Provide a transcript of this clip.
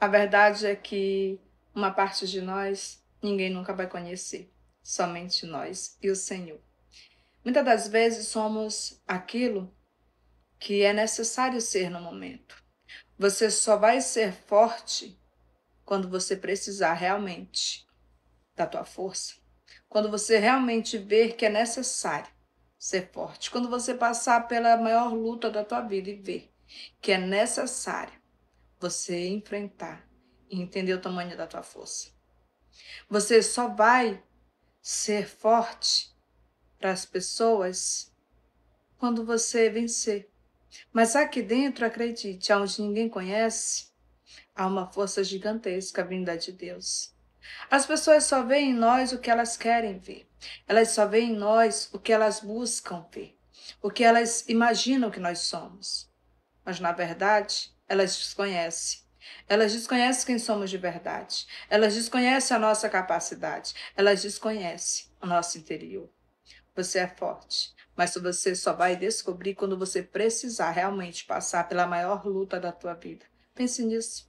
A verdade é que uma parte de nós ninguém nunca vai conhecer, somente nós e o Senhor. Muitas das vezes somos aquilo que é necessário ser no momento. Você só vai ser forte quando você precisar realmente da tua força. Quando você realmente ver que é necessário ser forte. Quando você passar pela maior luta da tua vida e ver que é necessário você enfrentar e entender o tamanho da tua força. Você só vai ser forte para as pessoas quando você vencer. Mas aqui dentro, acredite, onde ninguém conhece, há uma força gigantesca vinda de Deus. As pessoas só veem em nós o que elas querem ver. Elas só veem em nós o que elas buscam ver, o que elas imaginam que nós somos. Mas na verdade, elas desconhecem. Elas desconhecem quem somos de verdade. Elas desconhecem a nossa capacidade. Elas desconhecem o nosso interior. Você é forte, mas você só vai descobrir quando você precisar realmente passar pela maior luta da tua vida. Pense nisso.